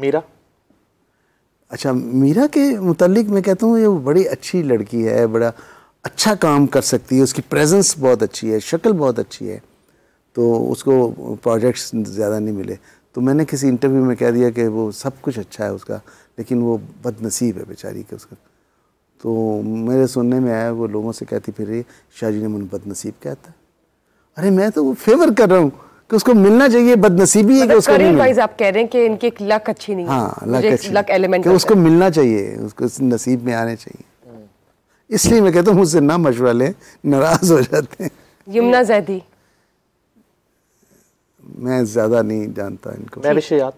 मीरा अच्छा मीरा के मुतलिक मैं कहता हूँ ये बड़ी अच्छी लड़की है बड़ा अच्छा काम कर सकती है उसकी प्रेजेंस बहुत अच्छी है शक्ल बहुत अच्छी है तो उसको प्रोजेक्ट्स ज़्यादा नहीं मिले तो मैंने किसी इंटरव्यू में कह दिया कि वो सब कुछ अच्छा है उसका लेकिन वो बदनसीब है बेचारी के उसका तो मेरे सुनने में आया वो लोगों से कहती फिर रही शाहजी ने मुझे बदनसीब कहता अरे मैं तो वो फेवर कर रहा हूँ कि उसको मिलना चाहिए बदनसीबी है कि मतलब उसको नहीं वाइज आप कह रहे हैं कि इनकी लक अच्छी नहीं हाँ, लक अच्छी लक एलिमेंट उसको मिलना चाहिए उसको नसीब में आने चाहिए इसलिए मैं कहता हूँ मुझसे ना मशवरा लें नाराज हो जाते हैं यमुना जैदी मैं ज़्यादा नहीं जानता इनको मैं भी याद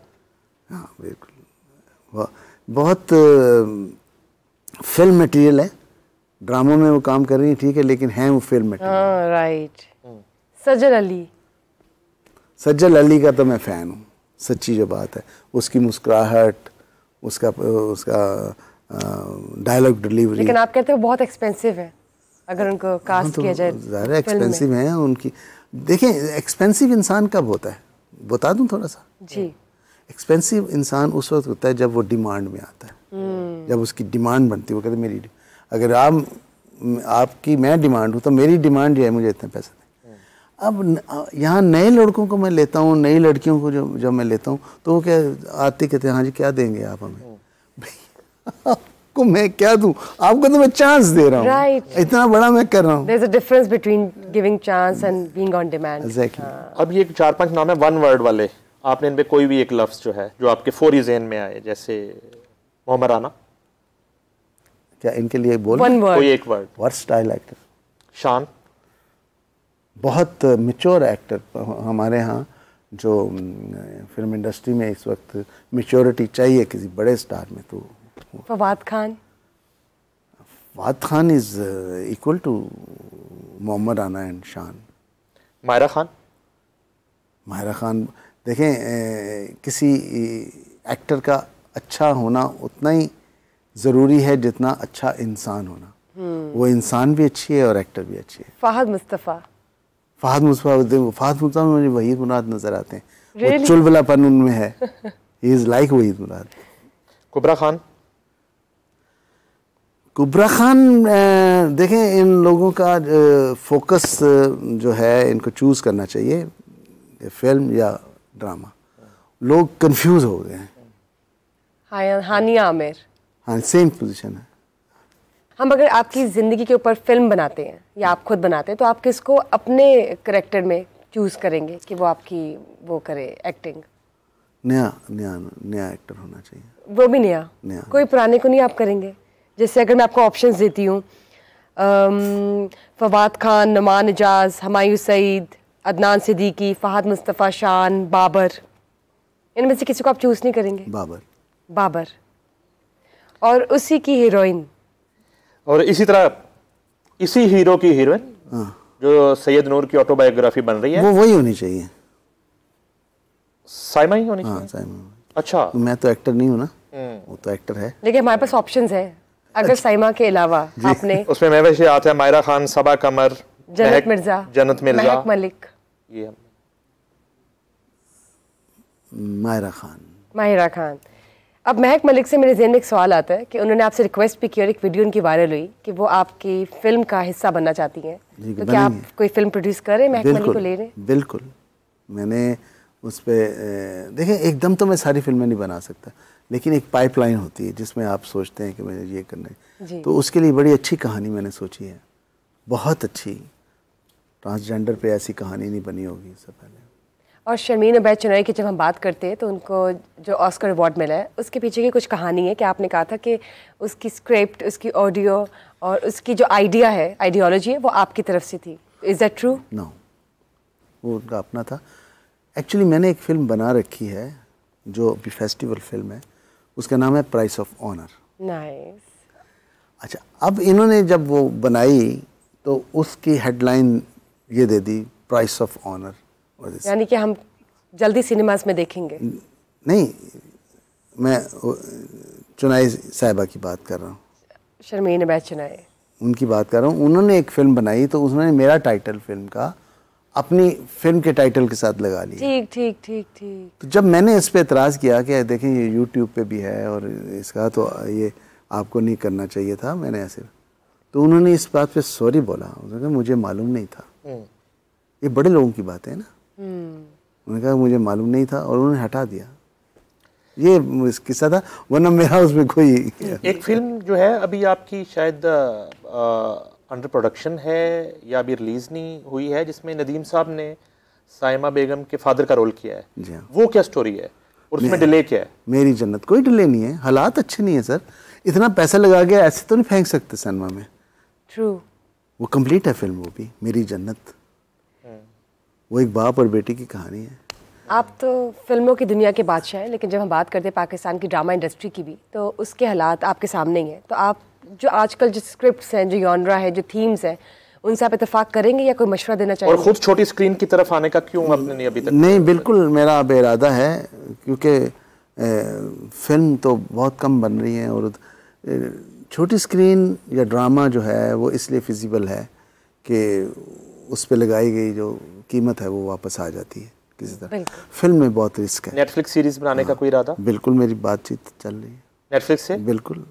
हाँ बिल्कुल बहुत फिल्म मटेरियल है ड्रामों में वो काम कर रही है ठीक है लेकिन है वो film material right Sajal Ali Sajjal Ali का तो मैं फ़ैन हूँ सच्ची जो बात है उसकी मुस्कुराहट उसका उसका डायलॉग डिलीवरी लेकिन आप कहते हो बहुत एक्सपेंसिव है अगर उनको कास्ट हाँ, तो किया जाए ज़्यादा एक्सपेंसिव है उनकी देखें एक्सपेंसिव इंसान कब होता है बता दूं थोड़ा सा जी एक्सपेंसिव इंसान उस वक्त होता है जब वो डिमांड में आता है हम्म। जब उसकी डिमांड बनती है वो कहते मेरी अगर आप आपकी मैं डिमांड हूँ तो मेरी डिमांड जो है मुझे इतने पैसे अब यहाँ नए लड़कों को मैं लेता हूँ नई लड़कियों को जो जब मैं लेता हूँ तो वो क्या आते कहते हाँ जी क्या देंगे आप हमें आपको मैं क्या दूं आपको तो मैं चांस दे रहा हूँ right. इतना बड़ा मैं कर रहा हूँ difference between giving chance and being on demand exactly अब ये चार पांच नाम है वन वर्ड वाले आपने इन पे कोई भी एक लफ्ज जो है जो आपके फोरी जेन में आए जैसे मोहम्मद राना क्या इनके लिए बोल वन वर्ड कोई एक वर्ड वर्स्ट स्टाइल एक्टर शान बहुत मिच्योर एक्टर हमारे यहाँ जो फिल्म इंडस्ट्री में इस वक्त मिच्योरिटी चाहिए किसी बड़े स्टार में तो Fawad Khan Fawad Khan is equal to Mohammad आना एंड शान मायरा खान मायरा खान देखें ए, किसी एक्टर का अच्छा होना उतना ही ज़रूरी है जितना अच्छा इंसान होना हम्म। वो इंसान भी अच्छी है और एक्टर भी अच्छी है फ़ाहद मुस्तफ़ा फहद मुस्तफ़ा फहद मुस्तफ़ा मुझे वहीद मुराद नज़र आते हैं really? वो चुलबुलापन उनमें है इज़ लाइक वहीद मुराद कुबरा खान कुबरा खान देखें इन लोगों का फोकस जो है इनको चूज़ करना चाहिए फिल्म या ड्रामा लोग कंफ्यूज हो गए हैं हानिया आमिर हाँ सेम पोजीशन है हम अगर आपकी ज़िंदगी के ऊपर फिल्म बनाते हैं या आप खुद बनाते हैं तो आप किसको अपने करेक्टर में चूज़ करेंगे कि वो आपकी वो करे एक्टिंग नया नया नया एक्टर होना चाहिए वो भी नया नया कोई पुराने को नहीं आप करेंगे जैसे अगर मैं आपको ऑप्शन देती हूँ फवाद खान नमान एजाज हमायू सईद अदनान सिद्दीकी फ़हद मुस्तफ़ा शान बाबर इनमें से किसी को आप चूज़ नहीं करेंगे बाबर बाबर और उसी की हीरोइन और इसी तरह इसी हीरो की हीरोइन हाँ। जो सैयद नूर की ऑटोबायोग्राफी बन रही है वो वही होनी चाहिए साइमा ही होनी हाँ, चाहिए साइमा अच्छा तो मैं तो एक्टर नहीं हूँ ना हम्म। वो तो एक्टर है लेकिन हमारे पास ऑप्शंस है अगर अच्छा। साइमा के अलावा आपने उसमें मैं वैसे आते हैं मायरा खान सबा कमर जन्नत मिर्जा जन्नत मिर्जा मलिक ये मायरा खान मायरा खान अब महक मलिक से मेरे जहन में एक सवाल आता है कि उन्होंने आपसे रिक्वेस्ट भी की और एक वीडियो उनकी वायरल हुई कि वो आपकी फिल्म का हिस्सा बनना चाहती हैं तो क्या आप कोई फिल्म प्रोड्यूस कर रहे हैं महक मलिक को ले रहे हैं बिल्कुल मैंने उस पर देखें एकदम तो मैं सारी फिल्में नहीं बना सकता लेकिन एक पाइपलाइन होती है जिसमें आप सोचते हैं कि मैं ये करना है तो उसके लिए बड़ी अच्छी कहानी मैंने सोची है बहुत अच्छी ट्रांसजेंडर पे ऐसी कहानी नहीं बनी होगी इससे पहले और शर्मीन अबैद चुनाई की जब हम बात करते हैं तो उनको जो ऑस्कर अवार्ड मिला है उसके पीछे की कुछ कहानी है कि आपने कहा था कि उसकी स्क्रिप्ट उसकी ऑडियो और उसकी जो आइडिया है आइडियोलॉजी है वो आपकी तरफ से थी इज़ दैट ट्रू नो वो उनका अपना था एक्चुअली मैंने एक फ़िल्म बना रखी है जो अभी फेस्टिवल फिल्म है उसका नाम है प्राइस ऑफ ऑनर नाइस अच्छा अब इन्होंने जब वो बनाई तो उसकी हेडलाइन ये दे दी प्राइस ऑफ ऑनर यानी कि हम जल्दी सिनेमास में देखेंगे नहीं मैं चुनाई साहिबा की बात कर रहा हूँ शर्मीन बैच चुनाए उनकी बात कर रहा हूँ उन्होंने एक फिल्म बनाई तो उसने मेरा टाइटल फिल्म का अपनी फिल्म के टाइटल के साथ लगा लिया ठीक ठीक ठीक ठीक तो जब मैंने इस पर एतराज़ किया कि देखें ये यूट्यूब पे भी है और इसका तो ये आपको नहीं करना चाहिए था मैंने ऐसे तो उन्होंने इस बात पे सॉरी बोला उन्होंने मुझे मालूम नहीं था हम्म। ये बड़े लोगों की बात है ना उन्होंने कहा मुझे मालूम नहीं था और उन्होंने हटा दिया ये किस्सा था वरना मेरा उसमें कोई एक फिल्म जो है अभी आपकी शायद अंडर प्रोडक्शन है या अभी रिलीज नहीं हुई है जिसमें नदीम साहब ने साइमा बेगम के फादर का रोल किया है जी हाँ वो क्या स्टोरी है और उसमें डिले क्या है मेरी जन्नत कोई डिले नहीं है हालात अच्छे नहीं है सर इतना पैसा लगा गया ऐसे तो नहीं फेंक सकते सिनेमा में ट्रू वो कंप्लीट है फिल्म वो भी मेरी जन्नत वो एक बाप और बेटी की कहानी है आप तो फिल्मों की दुनिया के बादशाह हैं लेकिन जब हम बात करते हैं पाकिस्तान की ड्रामा इंडस्ट्री की भी तो उसके हालात आपके सामने ही हैं तो आप जो आजकल जो स्क्रिप्ट हैं जो यौनरा है जो थीम्स हैं उनसे आप इतफाक करेंगे या कोई मशवरा देना चाहेंगे और खुद छोटी स्क्रीन की तरफ आने का क्यों आपने नहीं अभी तक नहीं बिल्कुल मेरा अब इरादा है क्योंकि फिल्म तो बहुत कम बन रही है और छोटी स्क्रीन या ड्रामा जो है वो इसलिए फिजिबल है कि उस पर लगाई गई जो कीमत है वो वापस आ जाती है किसी तरह फिल्म में बहुत रिस्क है नेटफ्लिक्स सीरीज बनाने का हाँ। कोई इरादा बिल्कुल मेरी बातचीत चल रही है नेटफ्लिक्स से बिल्कुल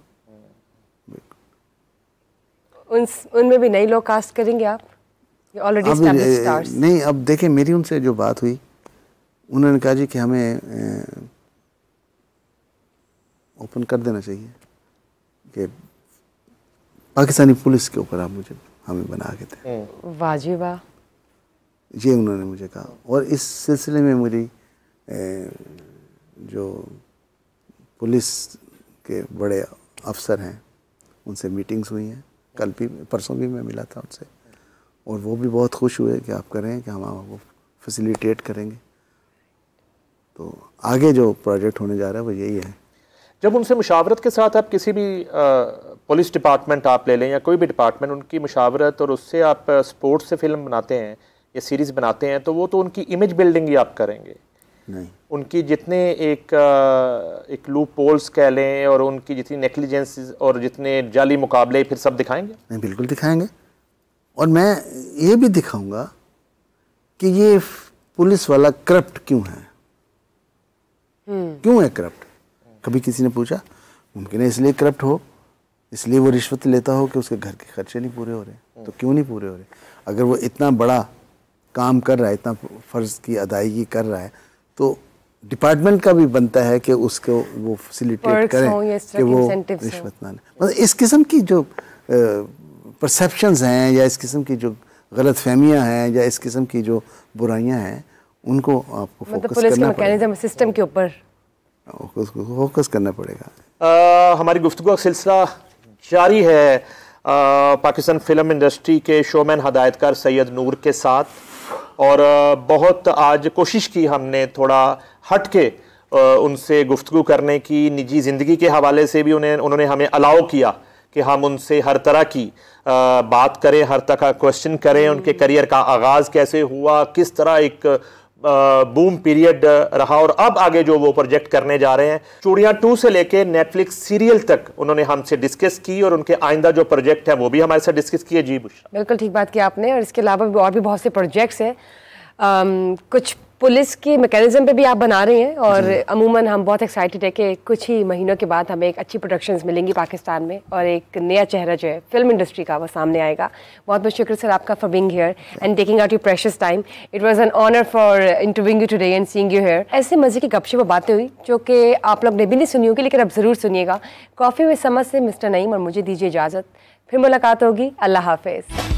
उन उनमें भी नई लोग कास्ट करेंगे आप ऑलरेडी स्टार्स नहीं अब देखें मेरी उनसे जो बात हुई उन्होंने कहा जी कि हमें ओपन कर देना चाहिए कि पाकिस्तानी पुलिस के ऊपर आप मुझे हमें बना के थे हम्म, वाजिबा ये उन्होंने मुझे कहा और इस सिलसिले में मेरी जो पुलिस के बड़े अफसर हैं उनसे मीटिंग्स हुई हैं कल भी परसों भी मैं मिला था उनसे और वो भी बहुत खुश हुए कि आप करें कि हम आपको फैसिलिटेट करेंगे तो आगे जो प्रोजेक्ट होने जा रहा है वो यही है जब उनसे मुशावरत के साथ आप किसी भी आ, पुलिस डिपार्टमेंट आप ले लें या कोई भी डिपार्टमेंट उनकी मशावरत और उससे आप स्पोर्ट्स से फिल्म बनाते हैं या सीरीज़ बनाते हैं तो वो तो उनकी इमेज बिल्डिंग ही आप करेंगे नहीं उनकी जितने एक एक लूप पोल्स कह लें और उनकी जितनी नेग्लिजेंस और जितने जाली मुकाबले फिर सब दिखाएंगे नहीं बिल्कुल दिखाएंगे और मैं ये भी दिखाऊंगा कि ये पुलिस वाला करप्ट क्यों है हम्म। क्यों है करप्ट कभी किसी ने पूछा मुमकिन है इसलिए करप्ट हो इसलिए वो रिश्वत लेता हो कि उसके घर के खर्चे नहीं पूरे हो रहे तो क्यों नहीं पूरे हो रहे अगर वो इतना बड़ा काम कर रहा है इतना फ़र्ज़ की अदायगी कर रहा है तो डिपार्टमेंट का भी बनता है कि उसको वो फैसिलिटेट करें कि वो रिश्वत ना लें मतलब इस किस्म की जो परसेप्शंस हैं या इस किस्म की जो गलत फहमियाँ हैं या इस किस्म की जो बुराइयाँ हैं उनको आपको फोकस मतलब करना पड़ेगा सिस्टम के ऊपर फोकस करना पड़ेगा हमारी गुफ्तु का सिलसिला जारी है पाकिस्तान फिल्म इंडस्ट्री के शोमैन हदायतकार सैयद नूर के साथ और बहुत आज कोशिश की हमने थोड़ा हट के उनसे गुफ्तु करने की निजी ज़िंदगी के हवाले से भी उन्हें उन्होंने हमें अलाउ किया कि हम उनसे हर तरह की बात करें हर तरह का क्वेश्चन करें उनके करियर का आगाज़ कैसे हुआ किस तरह एक बूम पीरियड रहा और अब आगे जो वो प्रोजेक्ट करने जा रहे हैं चूड़िया टू से लेके नेटफ्लिक्स सीरियल तक उन्होंने हमसे डिस्कस की और उनके आइंदा जो प्रोजेक्ट है वो भी हमारे साथ डिस्कस किए जी बुश बिल्कुल ठीक बात की आपने और इसके अलावा और भी बहुत से प्रोजेक्ट्स हैं कुछ पुलिस के मैकेनिज्म पे भी आप बना रहे हैं और अमूमन हम बहुत एक्साइटेड है कि कुछ ही महीनों के बाद हमें एक अच्छी प्रोडक्शंस मिलेंगी पाकिस्तान में और एक नया चेहरा जो है फिल्म इंडस्ट्री का वो सामने आएगा बहुत बहुत शुक्र सर आपका for being here and taking out you precious time it was an honour for interviewing you today and seeing you here ऐसे मज़े की गपशे वो बातें हुई जो कि आप लोग ने भी नहीं सुनी होगी लेकिन अब ज़रूर सुनिएगा कॉफ़ी में समझ से मिस्टर नईम और मुझे दीजिए इजाज़त फिर मुलाकात होगी अल्लाह हाफिज़